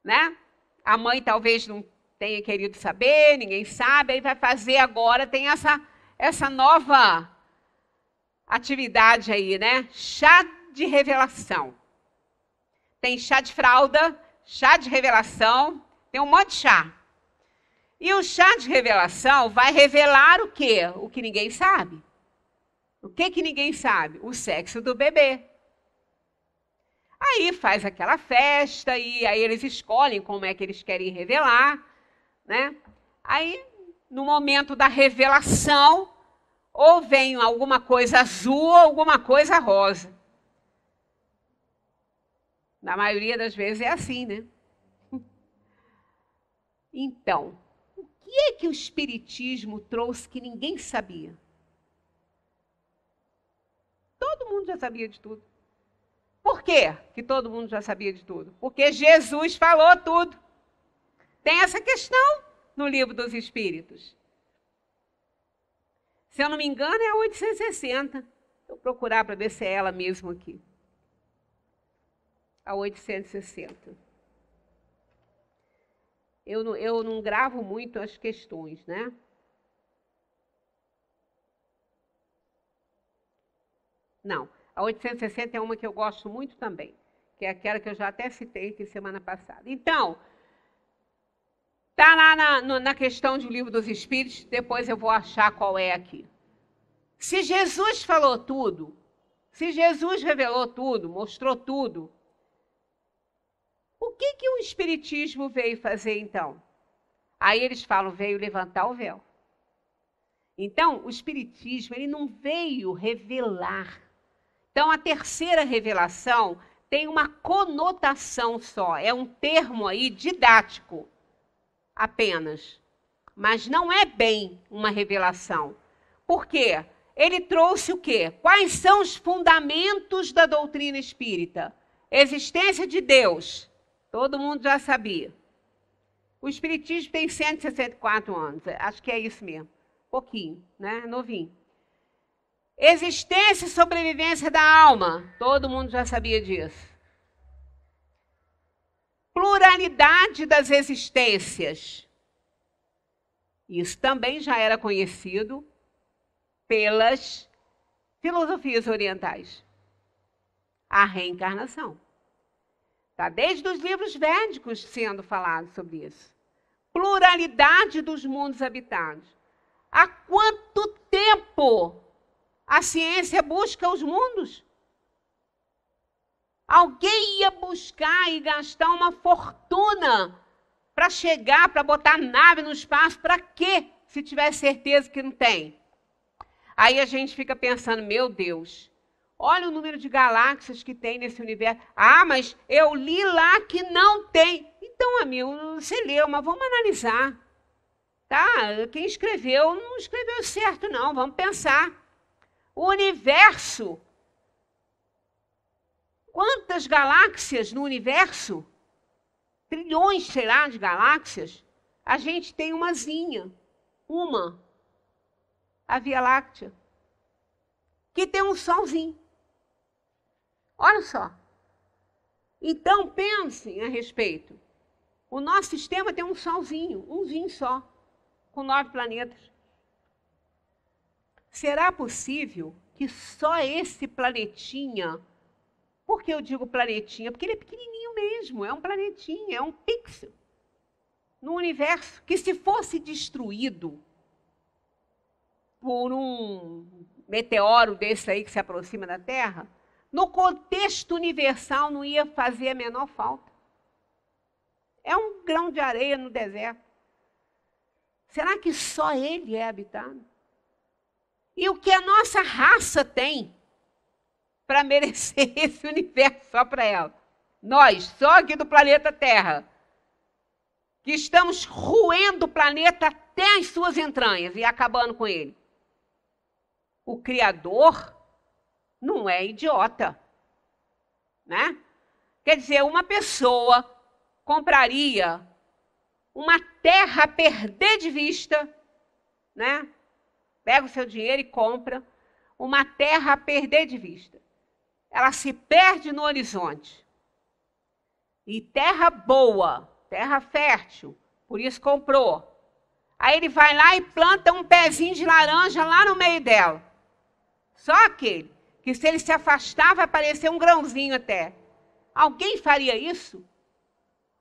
Speaker 1: né? A mãe talvez não tenha querido saber, ninguém sabe, aí vai fazer agora, tem essa, essa nova atividade aí, né? Chá de revelação. Tem chá de fralda, chá de revelação, tem um monte de chá. E o chá de revelação vai revelar o quê? O que ninguém sabe. O que que ninguém sabe? O sexo do bebê. Aí faz aquela festa e aí eles escolhem como é que eles querem revelar né? Aí, no momento da revelação, ou vem alguma coisa azul ou alguma coisa rosa. Na maioria das vezes é assim, né? [laughs] Então, o que é que o Espiritismo trouxe que ninguém sabia? Todo mundo já sabia de tudo. Por quê que todo mundo já sabia de tudo? Porque Jesus falou tudo. Tem essa questão no livro dos Espíritos. Se eu não me engano, é a 860. Vou procurar para ver se é ela mesmo aqui. A 860. Eu não, eu não gravo muito as questões, né? Não, a 860 é uma que eu gosto muito também, que é aquela que eu já até citei aqui semana passada. Então, Está lá na, na questão do livro dos Espíritos, depois eu vou achar qual é aqui. Se Jesus falou tudo, se Jesus revelou tudo, mostrou tudo, o que, que o Espiritismo veio fazer então? Aí eles falam, veio levantar o véu. Então, o Espiritismo ele não veio revelar. Então, a terceira revelação tem uma conotação só, é um termo aí didático apenas. Mas não é bem uma revelação. Por quê? Ele trouxe o quê? Quais são os fundamentos da doutrina espírita? Existência de Deus. Todo mundo já sabia. O Espiritismo tem 164 anos, é, acho que é isso mesmo. Pouquinho, né? Novinho. Existência e sobrevivência da alma. Todo mundo já sabia disso pluralidade das existências. Isso também já era conhecido pelas filosofias orientais. A reencarnação. tá desde os livros védicos sendo falado sobre isso. Pluralidade dos mundos habitados. Há quanto tempo a ciência busca os mundos? Alguém ia buscar e gastar uma fortuna para chegar, para botar a nave no espaço, para quê? Se tiver certeza que não tem. Aí a gente fica pensando, meu Deus, olha o número de galáxias que tem nesse universo. Ah, mas eu li lá que não tem. Então, amigo, você leu, mas vamos analisar. Tá? Quem escreveu não escreveu certo, não. Vamos pensar. O universo Quantas galáxias no universo? Trilhões, será, de galáxias? A gente tem umazinha, uma, a Via Láctea, que tem um solzinho. Olha só. Então pensem a respeito. O nosso sistema tem um solzinho, umzinho só, com nove planetas. Será possível que só esse planetinha por que eu digo planetinha? Porque ele é pequenininho mesmo, é um planetinha, é um pixel no universo que se fosse destruído por um meteoro desse aí que se aproxima da Terra, no contexto universal não ia fazer a menor falta. É um grão de areia no deserto. Será que só ele é habitado? E o que a nossa raça tem? para merecer [laughs] esse universo só para ela. Nós, só aqui do planeta Terra, que estamos ruendo o planeta até as suas entranhas e acabando com ele. O Criador não é idiota, né? Quer dizer, uma pessoa compraria uma terra a perder de vista, né? Pega o seu dinheiro e compra uma terra a perder de vista ela se perde no horizonte. E terra boa, terra fértil, por isso comprou. Aí ele vai lá e planta um pezinho de laranja lá no meio dela. Só aquele, que se ele se afastar vai aparecer um grãozinho até. Alguém faria isso?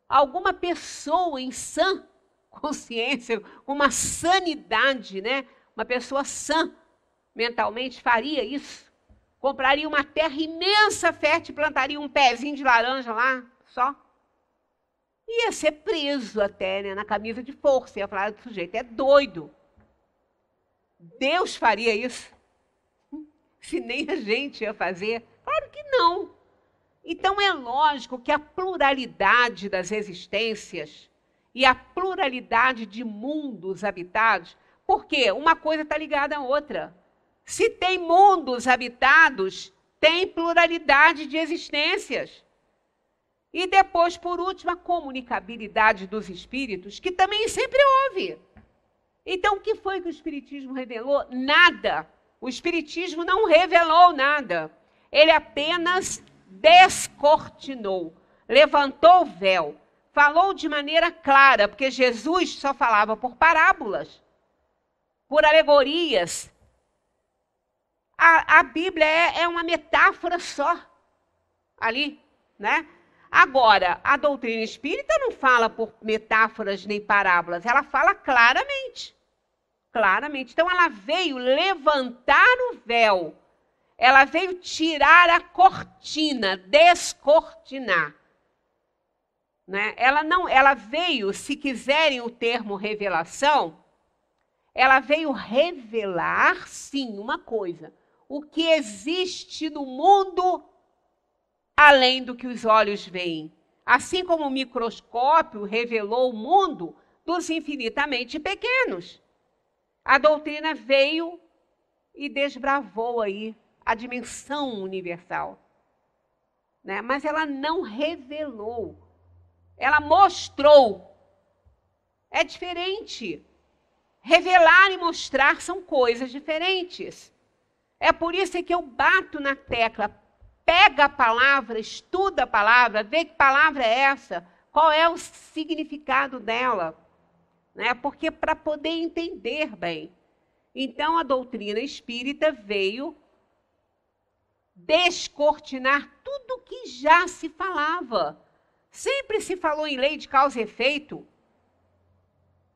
Speaker 1: Alguma pessoa em sã consciência, uma sanidade, né? Uma pessoa sã mentalmente faria isso? compraria uma terra imensa, fértil, plantaria um pezinho de laranja lá, só. Ia ser preso até, né, na camisa de força. Ia falar do ah, sujeito, é doido. Deus faria isso? Se nem a gente ia fazer? Claro que não. Então é lógico que a pluralidade das existências e a pluralidade de mundos habitados, porque uma coisa está ligada à outra. Se tem mundos habitados, tem pluralidade de existências. E depois, por último, a comunicabilidade dos espíritos, que também sempre houve. Então, o que foi que o Espiritismo revelou? Nada. O Espiritismo não revelou nada. Ele apenas descortinou, levantou o véu, falou de maneira clara, porque Jesus só falava por parábolas, por alegorias, a, a Bíblia é, é uma metáfora só ali, né? Agora, a doutrina espírita não fala por metáforas nem parábolas, ela fala claramente. Claramente. Então, ela veio levantar o véu, ela veio tirar a cortina, descortinar. Né? Ela não, ela veio, se quiserem o termo revelação, ela veio revelar, sim, uma coisa, o que existe no mundo além do que os olhos veem. Assim como o microscópio revelou o mundo dos infinitamente pequenos. A doutrina veio e desbravou aí a dimensão universal. Né? Mas ela não revelou, ela mostrou. É diferente. Revelar e mostrar são coisas diferentes. É por isso é que eu bato na tecla. Pega a palavra, estuda a palavra, vê que palavra é essa, qual é o significado dela. Né? Porque para poder entender bem. Então a doutrina espírita veio descortinar tudo que já se falava. Sempre se falou em lei de causa e efeito,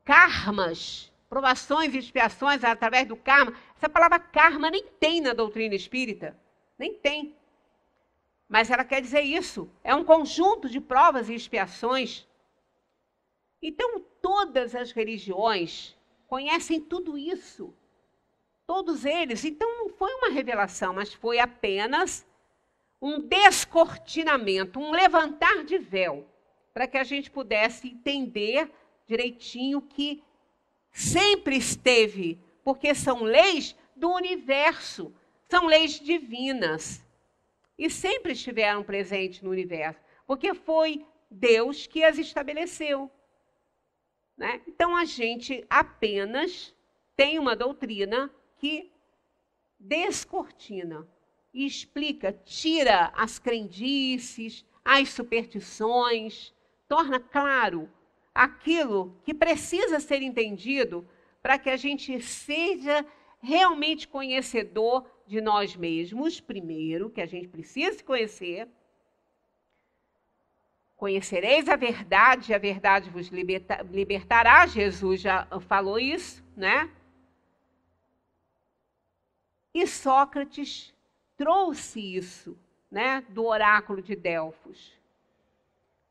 Speaker 1: karmas, provações e expiações através do karma. Essa palavra karma nem tem na doutrina espírita, nem tem. Mas ela quer dizer isso. É um conjunto de provas e expiações. Então, todas as religiões conhecem tudo isso. Todos eles. Então, não foi uma revelação, mas foi apenas um descortinamento, um levantar de véu, para que a gente pudesse entender direitinho que sempre esteve, porque são leis do universo, são leis divinas. E sempre estiveram presentes no universo, porque foi Deus que as estabeleceu. Né? Então a gente apenas tem uma doutrina que descortina e explica, tira as crendices, as superstições, torna claro aquilo que precisa ser entendido para que a gente seja realmente conhecedor de nós mesmos, primeiro, que a gente precisa se conhecer. Conhecereis a verdade, a verdade vos liberta, libertará. Jesus já falou isso, né? E Sócrates trouxe isso, né, do oráculo de Delfos.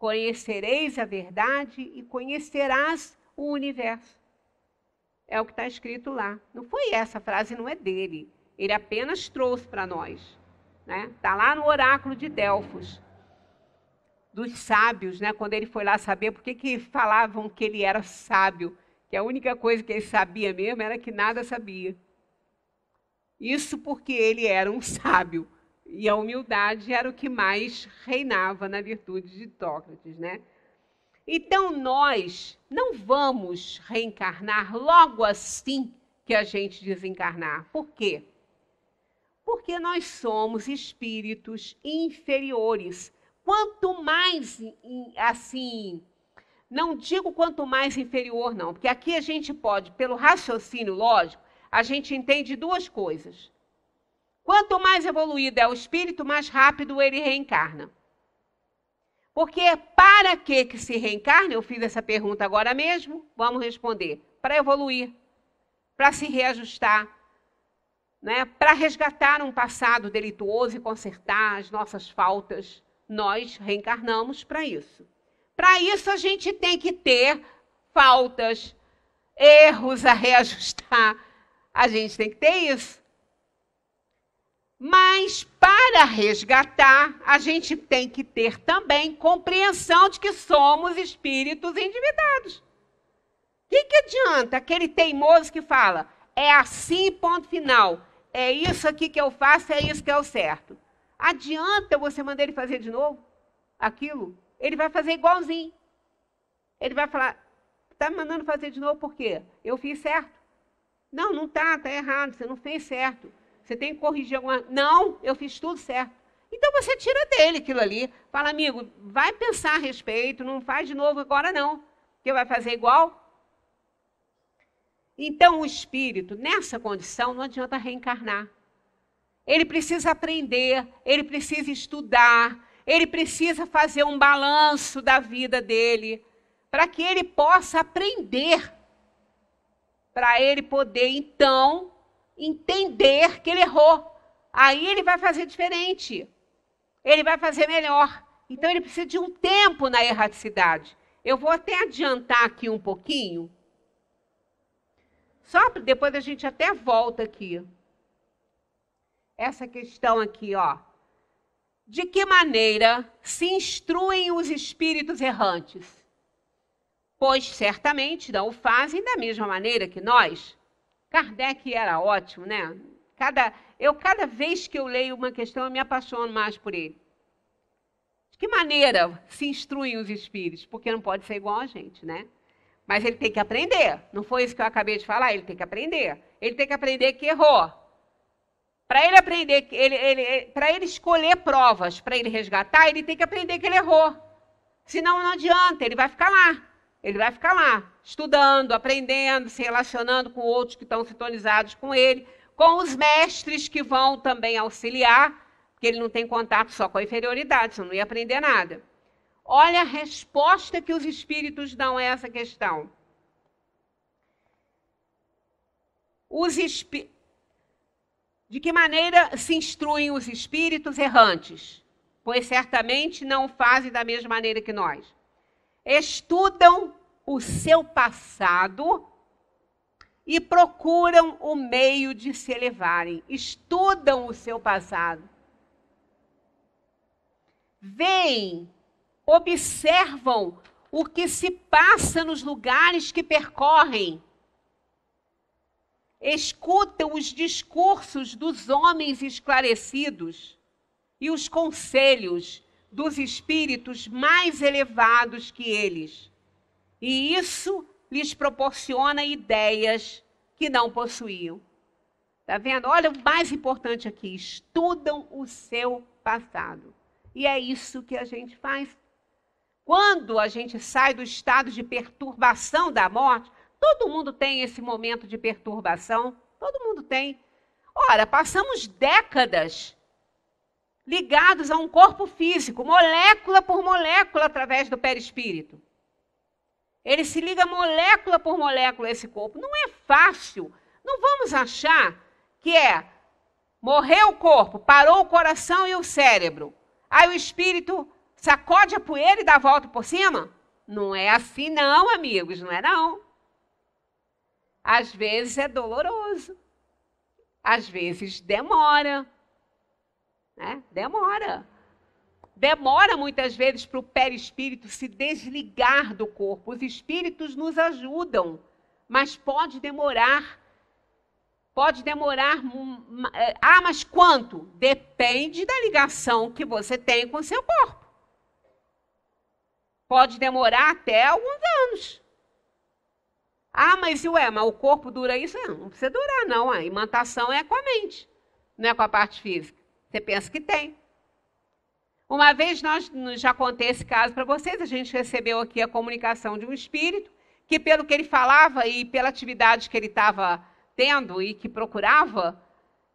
Speaker 1: Conhecereis a verdade e conhecerás o universo. É o que está escrito lá. Não foi essa frase, não é dele. Ele apenas trouxe para nós. Está né? Tá lá no oráculo de Delfos, dos sábios, né? quando ele foi lá saber por que, que falavam que ele era sábio, que a única coisa que ele sabia mesmo era que nada sabia. Isso porque ele era um sábio. E a humildade era o que mais reinava na virtude de Tócrates, né? Então nós não vamos reencarnar logo assim que a gente desencarnar. Por quê? Porque nós somos espíritos inferiores. Quanto mais assim, não digo quanto mais inferior não, porque aqui a gente pode, pelo raciocínio lógico, a gente entende duas coisas. Quanto mais evoluído é o espírito, mais rápido ele reencarna. Porque para que, que se reencarna? Eu fiz essa pergunta agora mesmo, vamos responder. Para evoluir, para se reajustar, né? para resgatar um passado delituoso e consertar as nossas faltas. Nós reencarnamos para isso. Para isso, a gente tem que ter faltas, erros a reajustar. A gente tem que ter isso. Mas para resgatar, a gente tem que ter também compreensão de que somos espíritos endividados. O que, que adianta aquele teimoso que fala, é assim, ponto final, é isso aqui que eu faço, é isso que é o certo. Adianta você mandar ele fazer de novo aquilo? Ele vai fazer igualzinho. Ele vai falar, está me mandando fazer de novo por quê? Eu fiz certo. Não, não tá, tá errado, você não fez certo você tem que corrigir alguma Não, eu fiz tudo certo. Então você tira dele aquilo ali. Fala, amigo, vai pensar a respeito, não faz de novo agora não. Porque vai fazer igual? Então o espírito, nessa condição, não adianta reencarnar. Ele precisa aprender, ele precisa estudar, ele precisa fazer um balanço da vida dele, para que ele possa aprender, para ele poder então entender que ele errou. Aí ele vai fazer diferente. Ele vai fazer melhor. Então ele precisa de um tempo na erraticidade. Eu vou até adiantar aqui um pouquinho. Só depois a gente até volta aqui. Essa questão aqui, ó. De que maneira se instruem os espíritos errantes? Pois certamente não o fazem da mesma maneira que nós, Kardec era ótimo, né? Cada, eu, cada vez que eu leio uma questão, eu me apaixono mais por ele. De que maneira se instruem os espíritos? Porque não pode ser igual a gente, né? Mas ele tem que aprender. Não foi isso que eu acabei de falar? Ele tem que aprender. Ele tem que aprender que errou. Para ele aprender, ele, ele, para ele escolher provas, para ele resgatar, ele tem que aprender que ele errou. Senão não adianta, ele vai ficar lá. Ele vai ficar lá, estudando, aprendendo, se relacionando com outros que estão sintonizados com ele, com os mestres que vão também auxiliar, porque ele não tem contato só com a inferioridade, senão não ia aprender nada. Olha a resposta que os espíritos dão a essa questão. Os De que maneira se instruem os espíritos errantes? Pois certamente não fazem da mesma maneira que nós estudam o seu passado e procuram o meio de se elevarem. Estudam o seu passado. Vêm, observam o que se passa nos lugares que percorrem. Escutam os discursos dos homens esclarecidos e os conselhos dos espíritos mais elevados que eles. E isso lhes proporciona ideias que não possuíam. Tá vendo? Olha o mais importante aqui: estudam o seu passado. E é isso que a gente faz. Quando a gente sai do estado de perturbação da morte, todo mundo tem esse momento de perturbação, todo mundo tem. Ora, passamos décadas ligados a um corpo físico, molécula por molécula, através do perispírito. Ele se liga molécula por molécula a esse corpo. Não é fácil. Não vamos achar que é morreu o corpo, parou o coração e o cérebro. Aí o espírito sacode a poeira e dá a volta por cima? Não é assim, não, amigos, não é não. Às vezes é doloroso, às vezes demora, né? Demora. Demora muitas vezes para o perispírito se desligar do corpo. Os espíritos nos ajudam, mas pode demorar. Pode demorar. É, ah, mas quanto? Depende da ligação que você tem com o seu corpo. Pode demorar até alguns anos. Ah, mas ué, mas o corpo dura isso? Não, não precisa durar, não. A imantação é com a mente, não é com a parte física. Você pensa que tem. Uma vez nós já contei esse caso para vocês, a gente recebeu aqui a comunicação de um espírito que, pelo que ele falava e pela atividade que ele estava tendo e que procurava,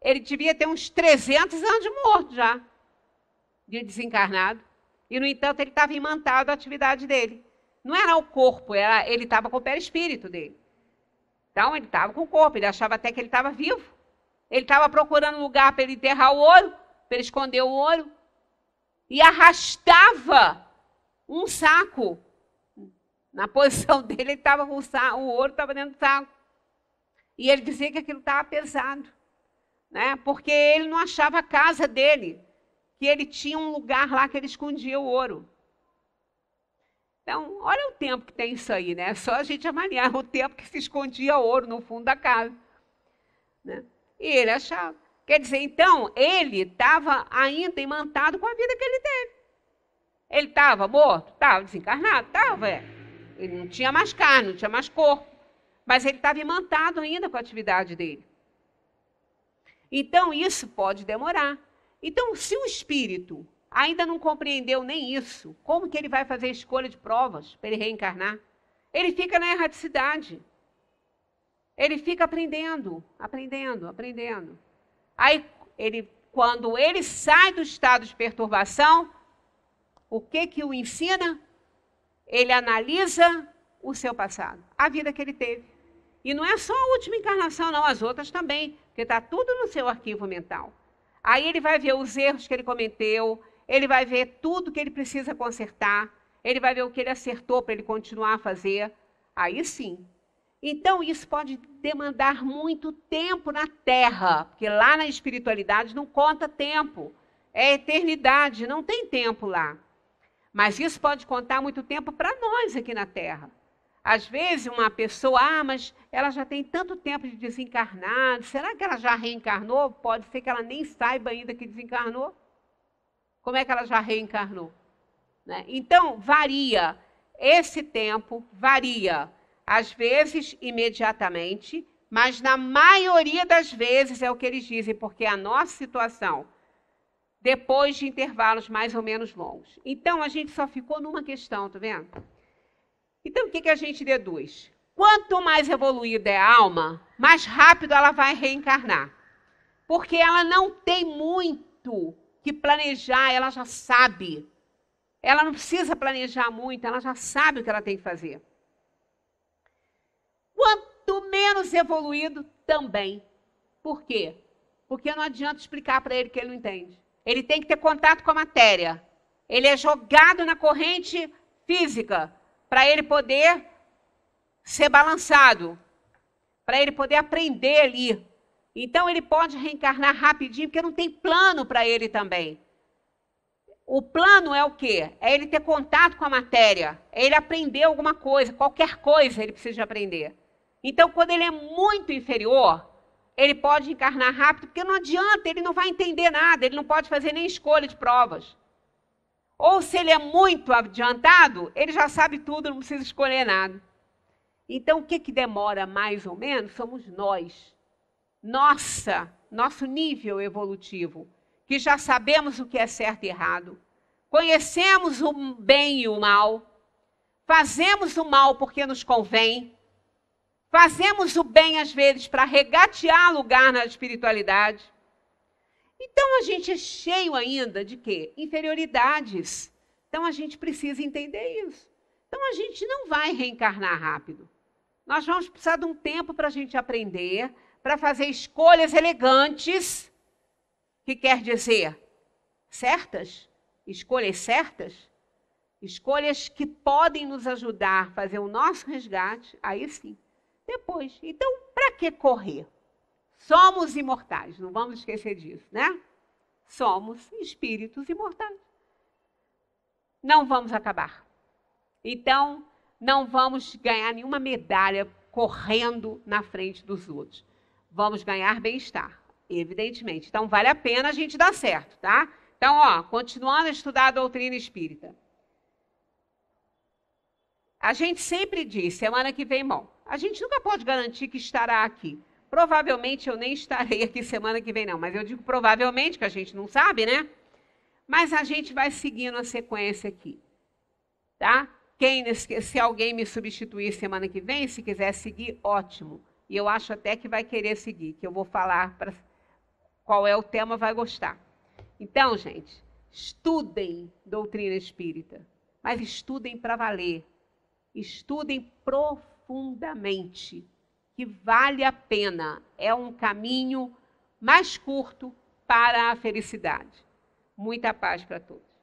Speaker 1: ele devia ter uns 300 anos de morto já, de desencarnado. E, no entanto, ele estava imantado à atividade dele. Não era o corpo, era, ele estava com o perispírito dele. Então, ele estava com o corpo, ele achava até que ele estava vivo. Ele estava procurando lugar para ele enterrar o ouro, para ele esconder o ouro, e arrastava um saco. Na posição [laughs] dele, ele estava com o, saco, o ouro estava dentro do saco. E ele dizia que aquilo estava pesado, né? porque ele não achava a casa dele, que ele tinha um lugar lá que ele escondia o ouro. Então, olha o tempo que tem isso aí, né? só a gente avaliar [laughs] o tempo que se escondia ouro no fundo da casa. Né? E ele achava. Quer dizer, então, ele estava ainda imantado com a vida que ele teve. Ele estava morto? Estava desencarnado? Estava, é. Ele não tinha mais carne, não tinha mais corpo. Mas ele estava imantado ainda com a atividade dele. Então, isso pode demorar. Então, se o espírito ainda não compreendeu nem isso, como que ele vai fazer a escolha de provas para ele reencarnar? Ele fica na erraticidade. Ele fica aprendendo, aprendendo, aprendendo. Aí ele, quando ele sai do estado de perturbação, o que que o ensina? Ele analisa o seu passado, a vida que ele teve. E não é só a última encarnação, não, as outras também, porque está tudo no seu arquivo mental. Aí ele vai ver os erros que ele cometeu, ele vai ver tudo que ele precisa consertar, ele vai ver o que ele acertou para ele continuar a fazer. Aí sim, então, isso pode demandar muito tempo na Terra, porque lá na espiritualidade não conta tempo, é eternidade, não tem tempo lá. Mas isso pode contar muito tempo para nós aqui na Terra. Às vezes, uma pessoa, ah, mas ela já tem tanto tempo de desencarnado, será que ela já reencarnou? Pode ser que ela nem saiba ainda que desencarnou. Como é que ela já reencarnou? Né? Então, varia. Esse tempo varia. Às vezes, imediatamente, mas na maioria das vezes é o que eles dizem, porque é a nossa situação depois de intervalos mais ou menos longos. Então, a gente só ficou numa questão, tá vendo? Então, o que, que a gente deduz? Quanto mais evoluída é a alma, mais rápido ela vai reencarnar. Porque ela não tem muito que planejar, ela já sabe. Ela não precisa planejar muito, ela já sabe o que ela tem que fazer quanto menos evoluído também. Por quê? Porque não adianta explicar para ele que ele não entende. Ele tem que ter contato com a matéria. Ele é jogado na corrente física para ele poder ser balançado, para ele poder aprender ali. Então ele pode reencarnar rapidinho, porque não tem plano para ele também. O plano é o quê? É ele ter contato com a matéria, é ele aprender alguma coisa, qualquer coisa ele precisa aprender. Então, quando ele é muito inferior, ele pode encarnar rápido, porque não adianta, ele não vai entender nada, ele não pode fazer nem escolha de provas. Ou se ele é muito adiantado, ele já sabe tudo, não precisa escolher nada. Então, o que, que demora mais ou menos somos nós. Nossa, nosso nível evolutivo, que já sabemos o que é certo e errado, conhecemos o bem e o mal, fazemos o mal porque nos convém, Fazemos o bem, às vezes, para regatear lugar na espiritualidade. Então, a gente é cheio ainda de quê? Inferioridades. Então, a gente precisa entender isso. Então, a gente não vai reencarnar rápido. Nós vamos precisar de um tempo para a gente aprender, para fazer escolhas elegantes, que quer dizer certas, escolhas certas, escolhas que podem nos ajudar a fazer o nosso resgate, aí sim depois. Então, para que correr? Somos imortais, não vamos esquecer disso, né? Somos espíritos imortais. Não vamos acabar. Então, não vamos ganhar nenhuma medalha correndo na frente dos outros. Vamos ganhar bem-estar, evidentemente. Então, vale a pena a gente dar certo, tá? Então, ó, continuando a estudar a doutrina espírita. A gente sempre diz, semana que vem, bom, a gente nunca pode garantir que estará aqui. Provavelmente eu nem estarei aqui semana que vem, não, mas eu digo provavelmente, que a gente não sabe, né? Mas a gente vai seguindo a sequência aqui. Tá? Quem, se alguém me substituir semana que vem, se quiser seguir, ótimo. E eu acho até que vai querer seguir, que eu vou falar para qual é o tema, vai gostar. Então, gente, estudem doutrina espírita, mas estudem para valer. Estudem profundamente profundamente, que vale a pena, é um caminho mais curto para a felicidade. Muita paz para todos.